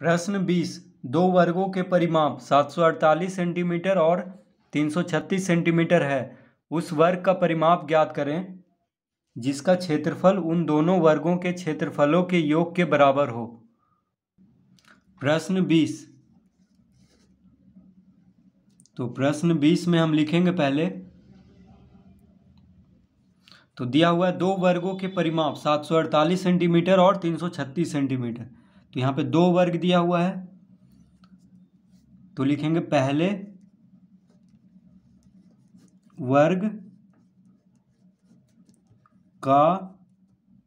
प्रश्न बीस दो वर्गों के परिमाप 748 सेंटीमीटर और 336 सेंटीमीटर है उस वर्ग का परिमाप ज्ञात करें जिसका क्षेत्रफल उन दोनों वर्गों के क्षेत्रफलों के योग के बराबर हो प्रश्न बीस तो प्रश्न बीस में हम लिखेंगे पहले तो दिया हुआ दो वर्गों के परिमाप 748 सेंटीमीटर और 336 सेंटीमीटर तो यहाँ पे दो वर्ग दिया हुआ है तो लिखेंगे पहले वर्ग का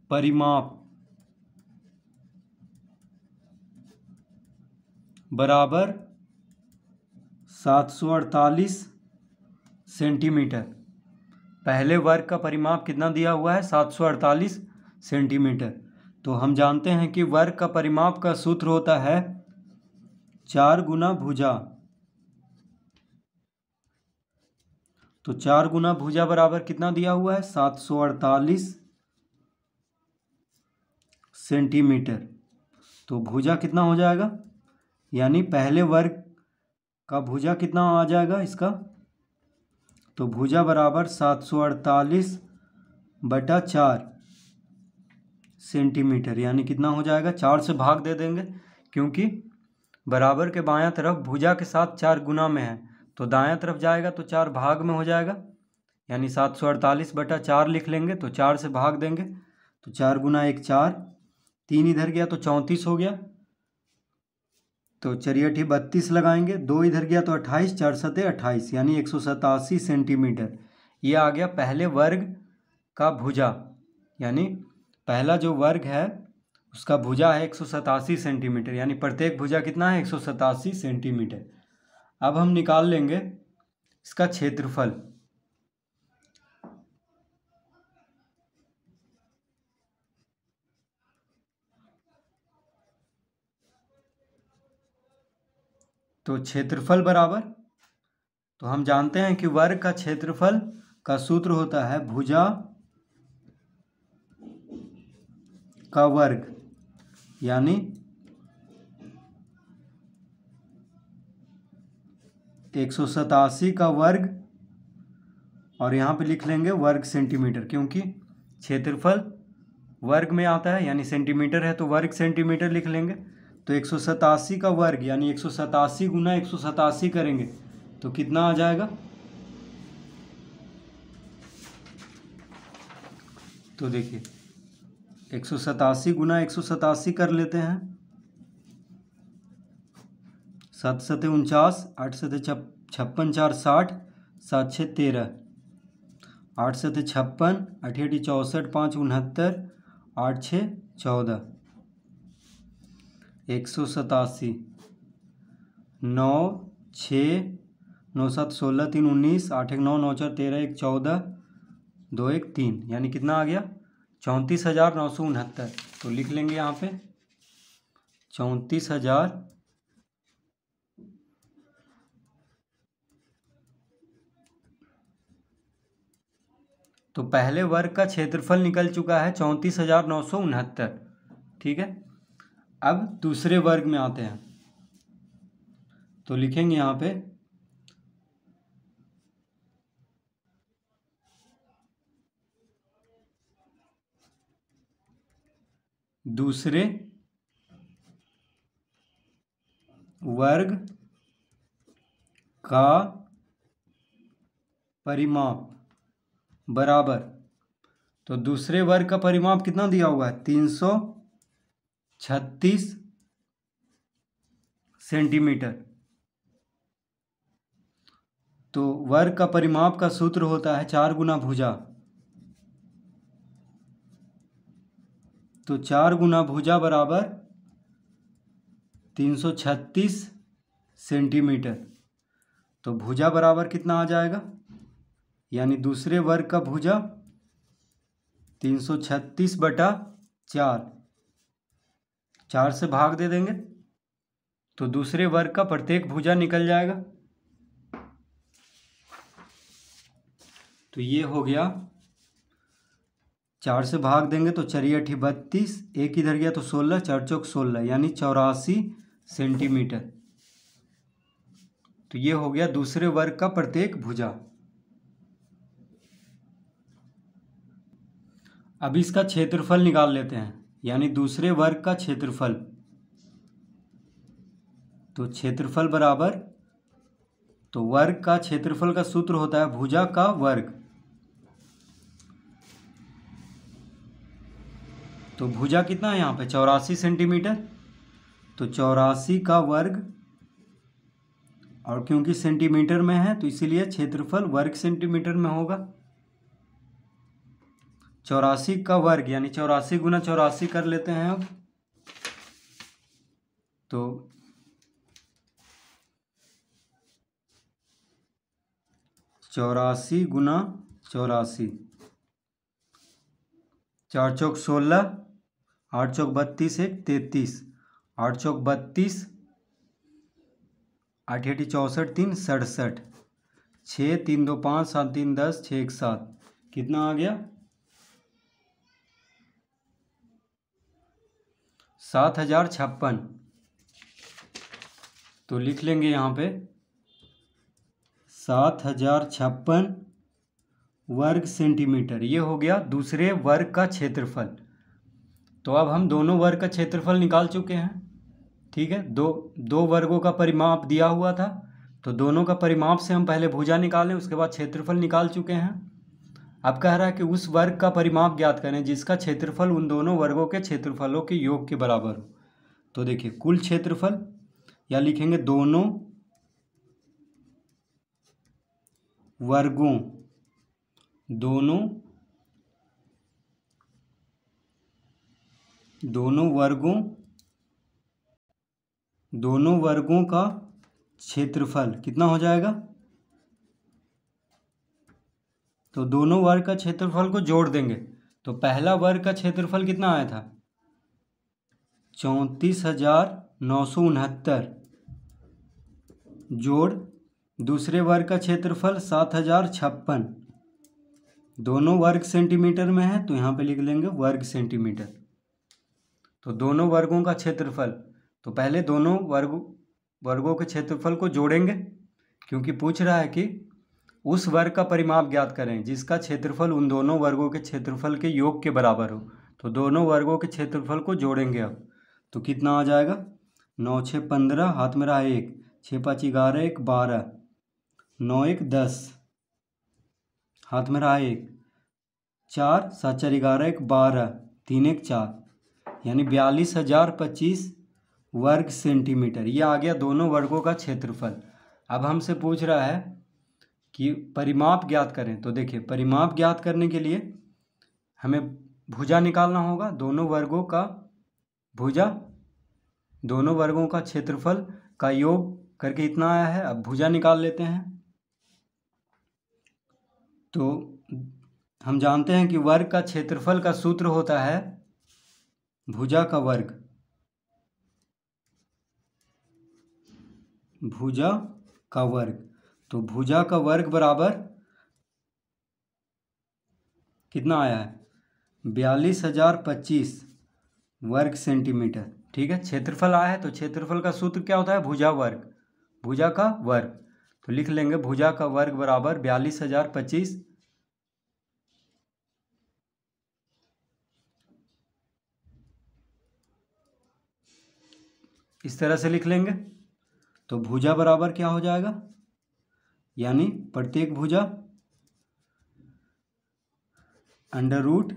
परिमाप बराबर 748 सेंटीमीटर पहले वर्ग का परिमाप कितना दिया हुआ है 748 सेंटीमीटर तो हम जानते हैं कि वर्ग का परिमाप का सूत्र होता है चार गुना भुजा तो चार गुना भुजा बराबर कितना दिया हुआ है सात सौ अड़तालीस सेंटीमीटर तो भुजा कितना हो जाएगा यानी पहले वर्ग का भुजा कितना आ जाएगा इसका तो भुजा बराबर सात सौ अड़तालीस बटा चार सेंटीमीटर यानी कितना हो जाएगा चार से भाग दे देंगे क्योंकि बराबर के बायां तरफ भुजा के साथ चार गुना में है तो दायां तरफ जाएगा तो चार भाग में हो जाएगा यानी सात सौ अड़तालीस बटा चार लिख लेंगे तो चार से भाग देंगे तो चार गुना एक चार तीन इधर गया तो चौंतीस हो गया तो चरियठी बत्तीस लगाएंगे दो इधर गया तो अट्ठाईस चार सते अट्ठाईस यानी एक सौ सतासी सेंटीमीटर ये आ गया पहले वर्ग का भुजा यानी पहला जो वर्ग है उसका भुजा है एक सेंटीमीटर यानी प्रत्येक भुजा कितना है एक सेंटीमीटर अब हम निकाल लेंगे इसका क्षेत्रफल तो क्षेत्रफल बराबर तो हम जानते हैं कि वर्ग का क्षेत्रफल का सूत्र होता है भुजा का वर्ग यानी एक सौ सतासी का वर्ग और यहाँ पे लिख लेंगे वर्ग सेंटीमीटर क्योंकि क्षेत्रफल वर्ग में आता है यानी सेंटीमीटर है तो वर्ग सेंटीमीटर लिख लेंगे तो एक सौ सतासी का वर्ग यानी एक सौ सतासी गुना एक सौ सतासी करेंगे तो कितना आ जाएगा तो देखिए एक सौ सतासी गुना एक सौ सतासी कर लेते हैं सात सते उनचास आठ सत छप्पन चार साठ सात छः तेरह आठ सत छप्पन अठेटी चौंसठ पाँच उनहत्तर आठ छः चौदह एक सौ सतासी नौ छः नौ सात सोलह तीन उन्नीस आठ एक नौ नौ चार तेरह एक चौदह दो एक तीन यानी कितना आ गया चौंतीस हज़ार नौ सौ उनहत्तर तो लिख लेंगे यहाँ पे चौंतीस हज़ार तो पहले वर्ग का क्षेत्रफल निकल चुका है चौंतीस हज़ार नौ सौ उनहत्तर ठीक है अब दूसरे वर्ग में आते हैं तो लिखेंगे यहाँ पे दूसरे वर्ग का परिमाप बराबर तो दूसरे वर्ग का परिमाप कितना दिया हुआ है तीन सौ छत्तीस सेंटीमीटर तो वर्ग का परिमाप का सूत्र होता है चार गुना भुजा तो चार गुना भुजा बराबर तीन सौ छत्तीस सेंटीमीटर तो भुजा बराबर कितना आ जाएगा यानी दूसरे वर्ग का भुजा तीन सौ छत्तीस बटा चार चार से भाग दे देंगे तो दूसरे वर्ग का प्रत्येक भुजा निकल जाएगा तो ये हो गया चार से भाग देंगे तो चरिए अठी बत्तीस एक इधर गया तो सोलह चार चौक सोलह यानी चौरासी सेंटीमीटर तो ये हो गया दूसरे वर्ग का प्रत्येक भुजा अब इसका क्षेत्रफल निकाल लेते हैं यानी दूसरे वर्ग का क्षेत्रफल तो क्षेत्रफल बराबर तो वर्ग का क्षेत्रफल का सूत्र होता है भुजा का वर्ग तो भुजा कितना है यहाँ पे चौरासी सेंटीमीटर तो चौरासी का वर्ग और क्योंकि सेंटीमीटर में है तो इसीलिए क्षेत्रफल वर्ग सेंटीमीटर में होगा चौरासी का वर्ग यानी चौरासी गुना चौरासी कर लेते हैं अब तो चौरासी गुना चौरासी चार चौक सोलह आठ चौक बत्तीस एक तैतीस आठ चौक बत्तीस आठ एटी चौंसठ तीन सड़सठ छः तीन दो पाँच सात तीन दस छः एक सात कितना आ गया सात हज़ार छप्पन तो लिख लेंगे यहाँ पे सात हज़ार छप्पन वर्ग सेंटीमीटर ये हो गया दूसरे वर्ग का क्षेत्रफल तो अब हम दोनों वर्ग का क्षेत्रफल निकाल चुके हैं ठीक है दो दो वर्गों का परिमाप दिया हुआ था तो दोनों का परिमाप से हम पहले भुजा निकालें उसके बाद क्षेत्रफल निकाल चुके हैं अब कह रहा है कि उस वर्ग का परिमाप ज्ञात करें जिसका क्षेत्रफल उन दोनों वर्गों के क्षेत्रफलों के योग के बराबर हो तो देखिए कुल क्षेत्रफल या लिखेंगे दोनों वर्गों दोनों दोनों वर्गों दोनों वर्गों का क्षेत्रफल कितना हो जाएगा तो दोनों वर्ग का क्षेत्रफल को जोड़ देंगे तो पहला वर्ग का क्षेत्रफल कितना आया था चौंतीस हजार नौ सौ उनहत्तर जोड़ दूसरे वर्ग का क्षेत्रफल सात हजार छप्पन दोनों वर्ग सेंटीमीटर में है तो यहाँ पे लिख लेंगे वर्ग सेंटीमीटर तो दोनों वर्गों का क्षेत्रफल तो पहले दोनों वर्ग वर्गों के क्षेत्रफल को जोड़ेंगे क्योंकि पूछ रहा है कि उस वर्ग का परिमाप ज्ञात करें जिसका क्षेत्रफल उन दोनों वर्गों के क्षेत्रफल के योग के बराबर हो तो दोनों वर्गों के क्षेत्रफल को जोड़ेंगे अब तो कितना आ जाएगा नौ छः पंद्रह हाथ में रहा एक छः पाँच ग्यारह एक बारह नौ एक दस हाथ में रहा एक चार सात चार ग्यारह एक बारह तीन एक चार यानी बयालीस हजार पच्चीस वर्ग सेंटीमीटर ये आ गया दोनों वर्गों का क्षेत्रफल अब हमसे पूछ रहा है कि परिमाप ज्ञात करें तो देखिए परिमाप ज्ञात करने के लिए हमें भुजा निकालना होगा दोनों वर्गों का भुजा दोनों वर्गों का क्षेत्रफल का योग करके इतना आया है अब भुजा निकाल लेते हैं तो हम जानते हैं कि वर्ग का क्षेत्रफल का सूत्र होता है भुजा का वर्ग भुजा का वर्ग तो भुजा का वर्ग बराबर कितना आया है बयालीस हजार पच्चीस वर्ग सेंटीमीटर ठीक है क्षेत्रफल आया है तो क्षेत्रफल का सूत्र क्या होता है भुजा वर्ग भुजा का वर्ग तो लिख लेंगे भुजा का वर्ग बराबर बयालीस हजार पच्चीस इस तरह से लिख लेंगे तो भुजा बराबर क्या हो जाएगा यानी प्रत्येक भुजा अंडर रूट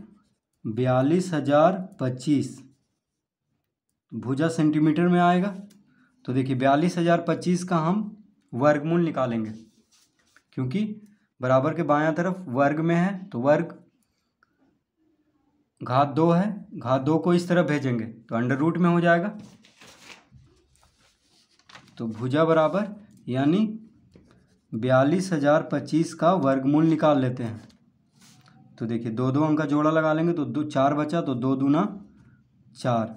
बयालीस हजार पच्चीस भुजा सेंटीमीटर में आएगा तो देखिए बयालीस हजार पच्चीस का हम वर्गमूल निकालेंगे क्योंकि बराबर के बायां तरफ वर्ग में है तो वर्ग घात दो है घात दो को इस तरह भेजेंगे तो अंडर रूट में हो जाएगा तो भुजा बराबर यानी बयालीस हज़ार पच्चीस का वर्गमूल निकाल लेते हैं तो देखिए दो दो अंक का जोड़ा लगा लेंगे तो दो चार बचा तो दो दूना चार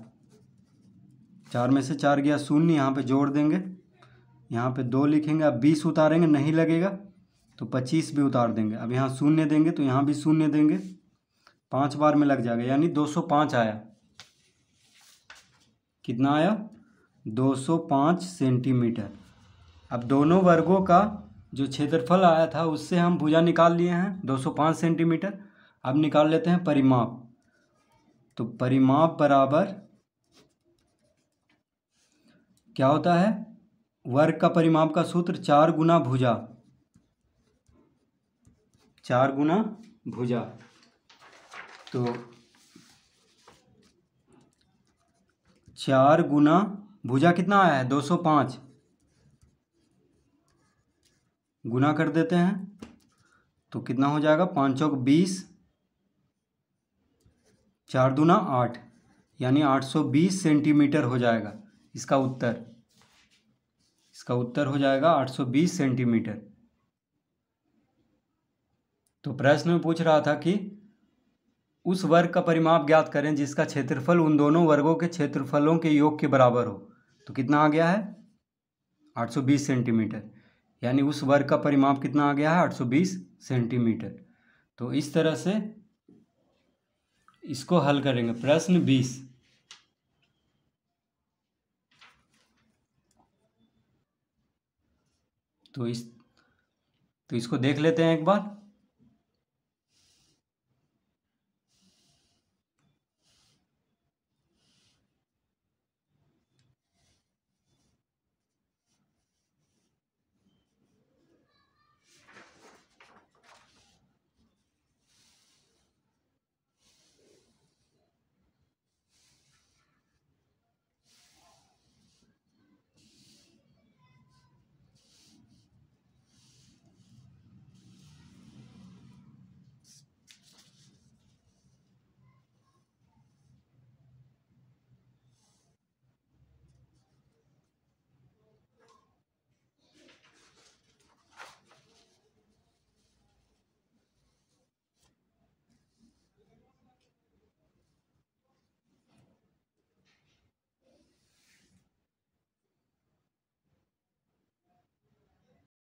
चार में से चार गया शून्य यहाँ पे जोड़ देंगे यहाँ पे दो लिखेंगे अब बीस उतारेंगे नहीं लगेगा तो पच्चीस भी उतार देंगे अब यहाँ शून्य देंगे तो यहाँ भी शून्य देंगे पाँच बार में लग जाएगा यानी दो सौ पाँच आया कितना आया दो सौ पाँच सेंटीमीटर अब दोनों वर्गों का जो क्षेत्रफल आया था उससे हम भुजा निकाल लिए हैं दो सौ पाँच सेंटीमीटर अब निकाल लेते हैं परिमाप तो परिमाप बराबर क्या होता है वर्ग का परिमाप का सूत्र चार गुना भुजा चार गुना भुजा तो चार गुना भुजा कितना आया है दो सौ पांच गुना कर देते हैं तो कितना हो जाएगा पाँच चौक बीस चार दूना आठ यानी आठ सौ बीस सेंटीमीटर हो जाएगा इसका उत्तर इसका उत्तर हो जाएगा 820 सेंटीमीटर तो प्रश्न में पूछ रहा था कि उस वर्ग का परिमाप ज्ञात करें जिसका क्षेत्रफल उन दोनों वर्गों के क्षेत्रफलों के योग के बराबर हो तो कितना आ गया है 820 सेंटीमीटर यानी उस वर्ग का परिमाप कितना आ गया है 820 सेंटीमीटर तो इस तरह से इसको हल करेंगे प्रश्न 20 तो इस तो इसको देख लेते हैं एक बार